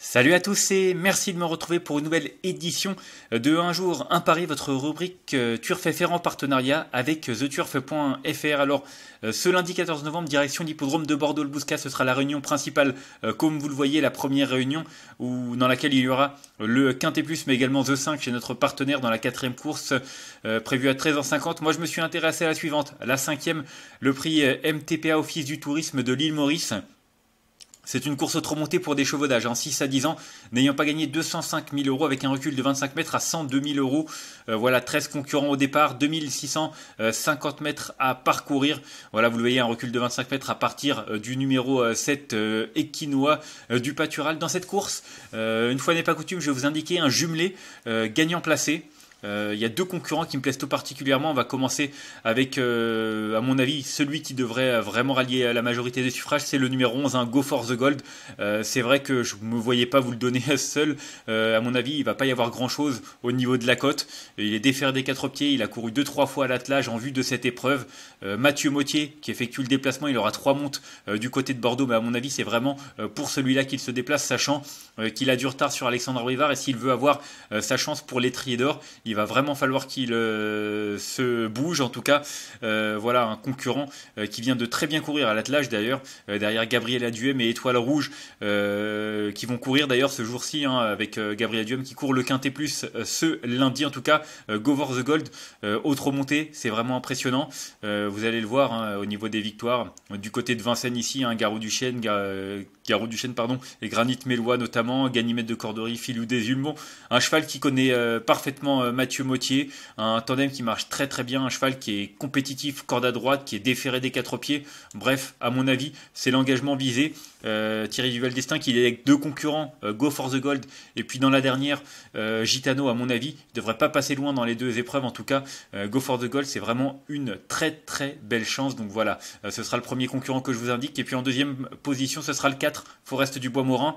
Salut à tous et merci de me retrouver pour une nouvelle édition de Un jour, un pari, votre rubrique euh, Turf FR en partenariat avec theturf.fr. Alors, euh, ce lundi 14 novembre, direction l'hippodrome de Bordeaux. Le ce sera la réunion principale, euh, comme vous le voyez, la première réunion où, dans laquelle il y aura le Quintet Plus, mais également The 5 chez notre partenaire dans la quatrième course prévue à 13h50. Moi, je me suis intéressé à la suivante, la cinquième, le prix MTPA Office du Tourisme de l'île Maurice. C'est une course trop montée pour des chevaux d'âge. En 6 à 10 ans, n'ayant pas gagné 205 000 euros avec un recul de 25 mètres à 102 000 euros. Euh, voilà, 13 concurrents au départ, 2650 euh, mètres à parcourir. Voilà, vous le voyez, un recul de 25 mètres à partir euh, du numéro 7 équinois du Pâtural. Dans cette course, une fois n'est pas coutume, je vais vous indiquer un jumelé gagnant placé. Euh, il y a deux concurrents qui me plaisent tout particulièrement. On va commencer avec, euh, à mon avis, celui qui devrait vraiment rallier la majorité des suffrages, c'est le numéro 11, hein, Go for the Gold. Euh, c'est vrai que je ne me voyais pas vous le donner seul. à mon avis, il va pas y avoir grand-chose au niveau de la cote. Il est déféré des quatre pieds, il a couru deux trois fois à l'attelage en vue de cette épreuve. Mathieu Mottier, qui effectue le déplacement, il aura trois montes du côté de Bordeaux, mais à mon avis, c'est vraiment pour celui-là qu'il se déplace, sachant qu'il a du retard sur Alexandre Rivard et s'il veut avoir sa chance pour l'étrier d'or, il va vraiment falloir qu'il euh, se bouge. En tout cas, euh, voilà un concurrent euh, qui vient de très bien courir à l'attelage d'ailleurs, derrière Gabriel Aduem et Étoile Rouge, qui vont courir d'ailleurs ce jour-ci hein, avec Gabriel Aduem qui court le quintet plus ce lundi. En tout cas, Go for the Gold, autre montée, c'est vraiment impressionnant. vous allez le voir hein, au niveau des victoires du côté de Vincennes ici, un hein, Garou du Gar... Garou Chêne pardon, et Granit Mélois notamment, Ganymède de Corderie, Philou des un cheval qui connaît parfaitement Mathieu Mottier, un tandem qui marche très très bien, un cheval qui est compétitif, corde à droite, qui est déféré des quatre pieds. Bref, à mon avis, c'est l'engagement visé. Euh, Thierry Duval Destin qui est avec deux concurrents, euh, Go for the Gold, et puis dans la dernière, euh, Gitano, à mon avis, ne devrait pas passer loin dans les deux épreuves. En tout cas, Go for the Gold, c'est vraiment une très très belle chance. Donc voilà, ce sera le premier concurrent que je vous indique. Et puis en deuxième position, ce sera le 4, Forest du Bois Morin.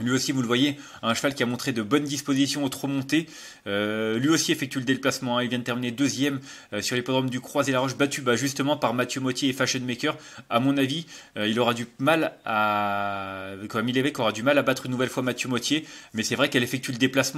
Lui aussi, vous le voyez, un cheval qui a montré de bonnes dispositions au trop monté. Euh, lui aussi effectue le déplacement. Hein. Il vient de terminer deuxième euh, sur l'hippodrome du crois et la Roche, battu bah, justement par Mathieu Mottier et Fashion Maker. À mon avis, euh, il aura du mal à. Camille il aura du mal à battre une nouvelle fois Mathieu Mottier. Mais c'est vrai qu'elle effectue le déplacement.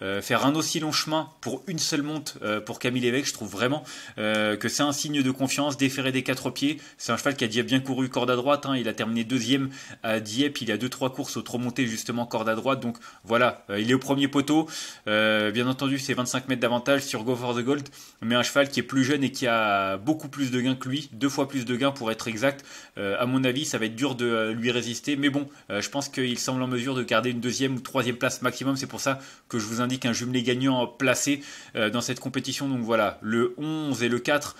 Hein. faire un aussi long chemin pour une seule monte pour Camille Lévesque, je trouve vraiment que c'est un signe de confiance, déféré des quatre pieds. C'est un cheval qui a bien couru corde à droite. Hein. Il a terminé deuxième à Dieppe. Il a deux trois courses au trop monté justement corde à droite. Donc voilà, euh, il est au premier poteau. Euh, bien entendu, c'est 25 mètres d'avantage sur Go for the Gold, mais un cheval qui est plus jeune et qui a beaucoup plus de gains que lui, deux fois plus de gains pour être exact. Euh, à mon avis, ça va être dur de lui résister, mais bon, je pense qu'il semble en mesure de garder une deuxième ou troisième place maximum. C'est pour ça que je vous indique un jumelé gagnant placé dans cette compétition. Donc voilà, le 11 et le 4,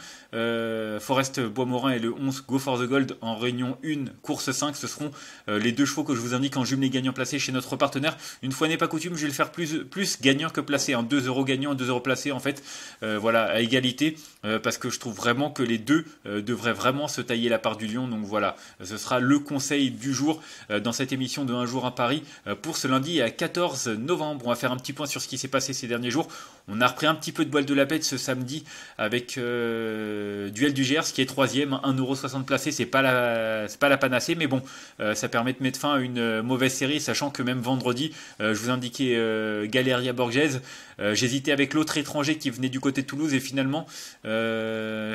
Forest Bois-Morin et le 11 Go for the Gold en réunion 1, course 5, ce seront les deux chevaux que je vous indique en jumelé gagnant placé chez notre partenaire. Une fois n'est pas coutume, je vais le faire plus, plus gagnant que placé. Un 2 euros gagnant, 2 euros placé, en fait, euh, voilà, à égalité, euh, parce que je trouve vraiment que les deux euh, devraient vraiment se tailler la part du lion. Donc voilà, ce sera le conseil du jour dans cette émission de Un jour à Paris pour ce lundi à 14 novembre. On va faire un petit point sur ce qui s'est passé ces derniers jours. On a repris un petit peu de boile de la bête ce samedi avec Duel du Gers qui est troisième, 1,60€ placé, c'est pas la, pas la panacée, mais bon, ça permet de mettre fin à une mauvaise série. Ça que même vendredi, euh, je vous indiquais euh, Galeria Borghese, euh, j'hésitais avec l'autre étranger qui venait du côté de Toulouse et finalement,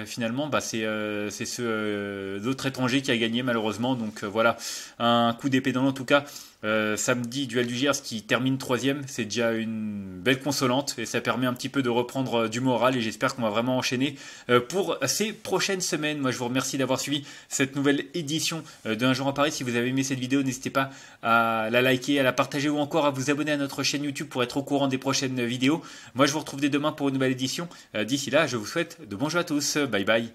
finalement bah, c'est ce autre étranger qui a gagné malheureusement. Donc voilà, un coup d'épée dans en tout cas euh, samedi, duel du Gers qui termine troisième, c'est déjà une belle consolante et ça permet un petit peu de reprendre euh, du moral et j'espère qu'on va vraiment enchaîner euh, pour ces prochaines semaines. Moi, je vous remercie d'avoir suivi cette nouvelle édition d'un jour à Paris. Si vous avez aimé cette vidéo, n'hésitez pas à la liker, à la partager ou encore à vous abonner à notre chaîne YouTube pour être au courant des prochaines vidéos. Moi, je vous retrouve dès demain pour une nouvelle édition. D'ici là, je vous souhaite de bons jeux à tous. Bye bye.